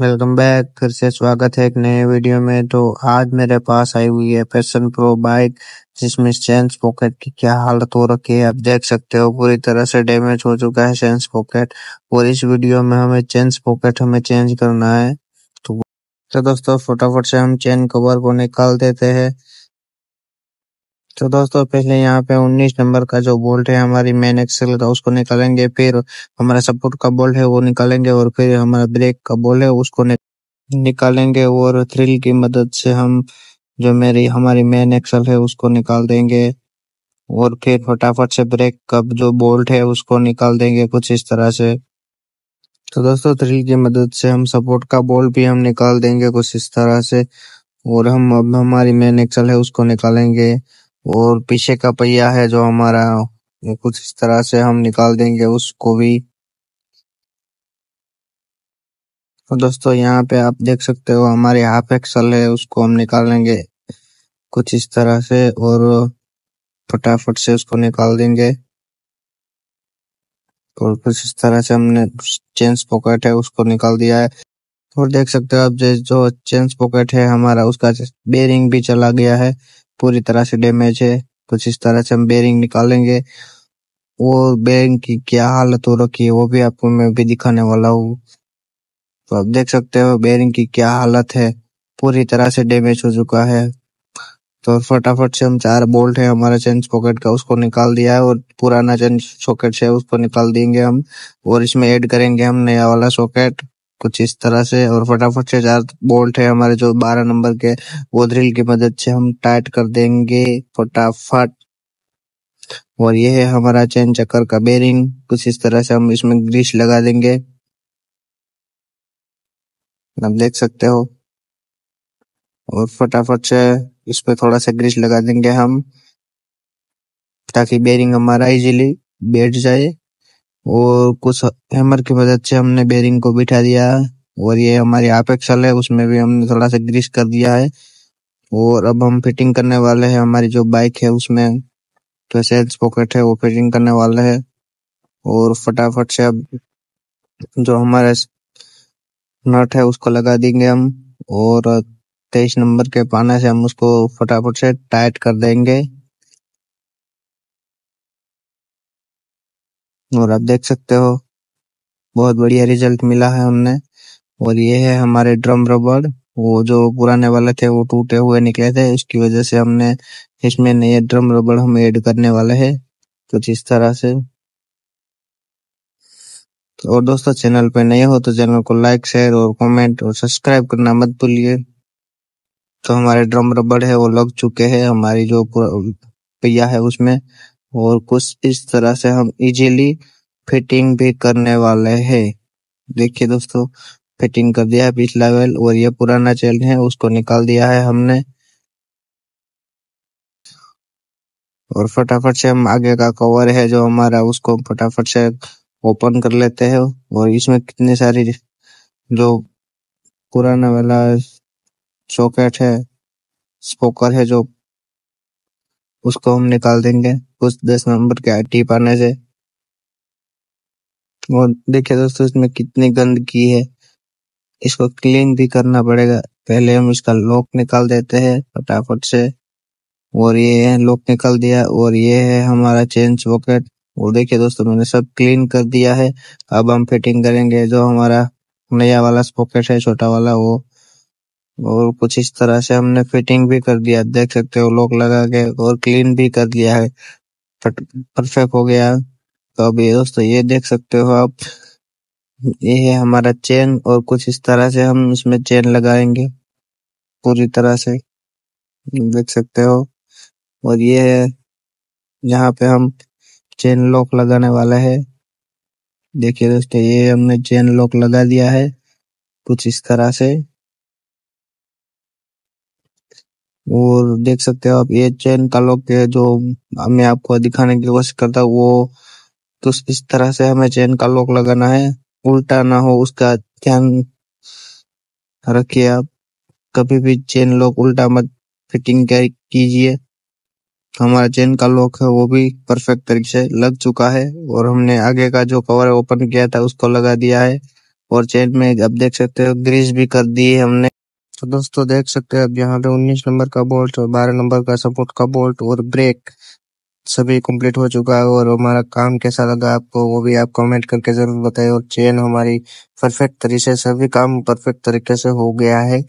welcome back फिर से स्वागत है एक नए वीडियो में तो आज मेरे पास आई हुई है पैसन प्रो बाइक जिसमें सेंस पॉकेट की क्या हालत हो रखी है आप देख सकते हो पूरी तरह से डैमेज हो चुका है सेंस पॉकेट और इस वीडियो में हमें चेंस पॉकेट हमें चेंज करना है तो तो दोस्तों फटाफट से हम चेन कवर को निकाल देते हैं तो दोस्तों पहले यहाँ पे 19 नंबर का जो बोल्ट है हमारी मेन एक्सल का उसको निकालेंगे फिर हमारा सपोर्ट का बोल्ट है वो निकालेंगे और फिर हमारा ब्रेक का बोल्ट है उसको निकालेंगे और थ्रिल की मदद से हम जो मेरी हमारी मेन एक्सल है उसको निकाल देंगे और फिर फटाफट से ब्रेक का जो बोल्ट है उसको निकाल देंगे कुछ इस तरह से तो दोस्तों थ्रिल की मदद से हम सपोर्ट का बोल्ट भी हम निकाल देंगे कुछ इस तरह से और हम अब हमारी मेन एक्सल है उसको निकालेंगे और पीछे का पहिया है जो हमारा कुछ इस तरह से हम निकाल देंगे उसको भी तो दोस्तों यहाँ पे आप देख सकते हो हमारे हाफ एक्सल है उसको हम निकाल लेंगे कुछ इस तरह से और फटाफट से उसको निकाल देंगे और कुछ इस तरह से हमने चेंस पॉकेट है उसको निकाल दिया है और देख सकते हो आप जो चेंस पॉकेट है हमारा उसका बेरिंग भी चला गया है पूरी तरह से डैमेज है कुछ इस तरह से हम बेयरिंग निकालेंगे और बेयरिंग की क्या हालत हो रखी है वो भी आपको मैं भी दिखाने वाला हूँ तो आप देख सकते हो बेयरिंग की क्या हालत है पूरी तरह से डैमेज हो चुका है तो फटाफट से हम चार बोल्ट है हमारा चेंज सॉकेट का उसको निकाल दिया है और पुराना चेंज सॉकेट है उसको निकाल देंगे हम और इसमें ऐड करेंगे हम नया वाला सॉकेट कुछ इस तरह से और फटाफट से चार बोल्ट है हमारे जो बारह नंबर के वो ड्रिल की मदद से हम टाइट कर देंगे फटाफट और ये है हमारा चैन चक्कर का बेरिंग कुछ इस तरह से हम इसमें ग्रीस लगा देंगे आप देख सकते हो और फटाफट से इस पर थोड़ा सा ग्रीस लगा देंगे हम ताकि बेरिंग हमारा इजीली बैठ जाए और कुछ हैमर की मदद से हमने बेरिंग को बिठा दिया है और ये हमारी आपेक्सल है उसमें भी हमने थोड़ा सा ग्रीस कर दिया है और अब हम फिटिंग करने वाले हैं हमारी जो बाइक है उसमें जो सेल्स पॉकेट है वो फिटिंग करने वाले हैं और फटाफट से अब जो हमारे नट है उसको लगा देंगे हम और तेईस नंबर के पाने से हम उसको फटाफट से टाइट कर देंगे और आप देख सकते हो बहुत बढ़िया रिजल्ट मिला है हमने और ये है हमारे ड्रम रबड़ वो जो पुराने वाले थे वो टूटे हुए निकले थे इसकी वजह से हमने इसमें नए ड्रम रबड़ हम ऐड करने वाले हैं कुछ तो इस तरह से तो और दोस्तों चैनल पे नए हो तो चैनल को लाइक शेयर और कमेंट और सब्सक्राइब करना मत भूलिए तो हमारे ड्रम रबड़ है वो लग चुके हैं हमारी जो पहिया है उसमें और कुछ इस तरह से हम इजीली फिटिंग भी करने वाले हैं देखिए दोस्तों फिटिंग कर दिया है पिछला वेल और ये पुराना चेल है उसको निकाल दिया है हमने और फटाफट से हम आगे का कवर है जो हमारा उसको फटाफट से ओपन कर लेते हैं और इसमें कितने सारी जो पुराना वाला सॉकेट है स्पोकर है जो उसको हम निकाल देंगे उस दस नंबर के आई पाने से और देखिए दोस्तों इसमें कितनी गंदगी है इसको क्लीन भी करना पड़ेगा पहले हम इसका लॉक निकाल देते हैं फटाफट से और ये है लॉक निकाल दिया और ये है हमारा चेन सॉकेट और देखिए दोस्तों मैंने सब क्लीन कर दिया है अब हम फिटिंग करेंगे जो हमारा नया वाला सॉकेट है छोटा वाला वो और कुछ इस तरह से हमने फिटिंग भी कर दिया देख सकते हो लॉक लगा के और क्लीन भी कर दिया है परफेक्ट हो गया तो अब ये दोस्तों ये देख सकते हो आप ये है हमारा चेन और कुछ इस तरह से हम इसमें चेन लगाएंगे पूरी तरह से देख सकते हो और ये है यहाँ पे हम चेन लॉक लगाने वाला है देखिए दोस्तों ये हमने चेन लॉक लगा दिया है कुछ इस तरह से और देख सकते हो आप ये चैन का लॉक के जो मैं आपको दिखाने की कोशिश करता हूँ वो तो इस तरह से हमें चैन का लॉक लगाना है उल्टा ना हो उसका ध्यान रखिए आप कभी भी चेन लॉक उल्टा मत फिटिंग कीजिए हमारा चेन का लॉक है वो भी परफेक्ट तरीके से लग चुका है और हमने आगे का जो कवर ओपन किया था उसको लगा दिया है और चेन में आप देख सकते हो ग्रीस भी कर दी है हमने तो दोस्तों देख सकते हैं अब यहाँ पे 19 नंबर का बोल्ट और 12 नंबर का सपोर्ट का बोल्ट और ब्रेक सभी कंप्लीट हो चुका है और हमारा काम कैसा लगा आपको वो भी आप कमेंट करके जरूर बताएं और चेन हमारी परफेक्ट तरीके से सभी काम परफेक्ट तरीके से हो गया है